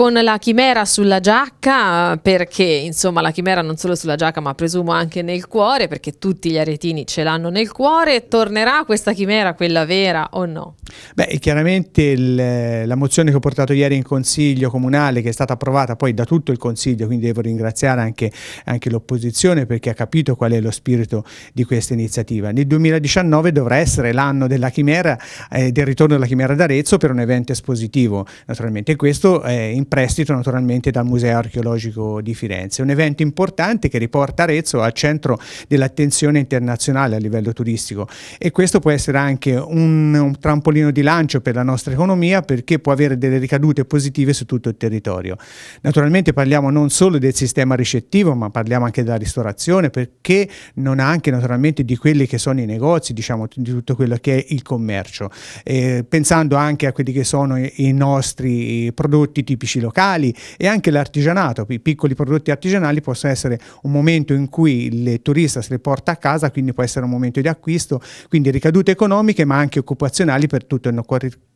con la chimera sulla giacca perché insomma la chimera non solo sulla giacca ma presumo anche nel cuore perché tutti gli aretini ce l'hanno nel cuore tornerà questa chimera quella vera o no? Beh, chiaramente il, eh, la mozione che ho portato ieri in Consiglio Comunale, che è stata approvata poi da tutto il Consiglio, quindi devo ringraziare anche, anche l'opposizione perché ha capito qual è lo spirito di questa iniziativa. Nel 2019 dovrà essere l'anno della chimera, eh, del ritorno della chimera d'Arezzo per un evento espositivo, naturalmente questo è in prestito naturalmente dal Museo Archeologico di Firenze. Un evento importante che riporta Arezzo al centro dell'attenzione internazionale a livello turistico e questo può essere anche un, un trampolino mulino di lancio per la nostra economia perché può avere delle ricadute positive su tutto il territorio. Naturalmente parliamo non solo del sistema ricettivo, ma parliamo anche della ristorazione perché non anche naturalmente di quelli che sono i negozi, diciamo di tutto quello che è il commercio. Eh, pensando anche a quelli che sono i, nostri prodotti tipici locali e anche l'artigianato, i piccoli prodotti artigianali possono essere un momento in cui il turista se li porta a casa, quindi può essere un momento di acquisto, quindi ricadute economiche ma anche occupazionali per tutto,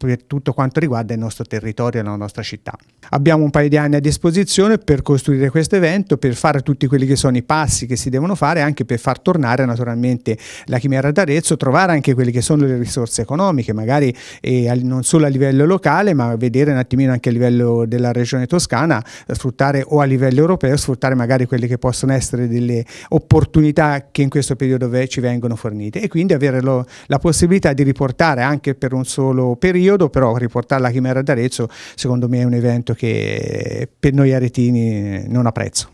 per tutto quanto riguarda il nostro territorio e la nostra città. Abbiamo un paio di anni a disposizione per costruire questo evento, per fare tutti quelli che sono i passi che si devono fare, anche per far tornare naturalmente la chimera d'Arezzo, trovare anche quelle che sono le risorse economiche, magari eh, non solo a livello locale, ma vedere un attimino anche a livello della regione toscana, sfruttare o a livello europeo, sfruttare magari quelle che possono essere delle opportunità che in questo periodo ci vengono fornite e quindi avere lo, la possibilità di riportare anche per un un solo periodo, però riportare la Chimera d'Arezzo secondo me è un evento che eh, per noi aretini non apprezzo.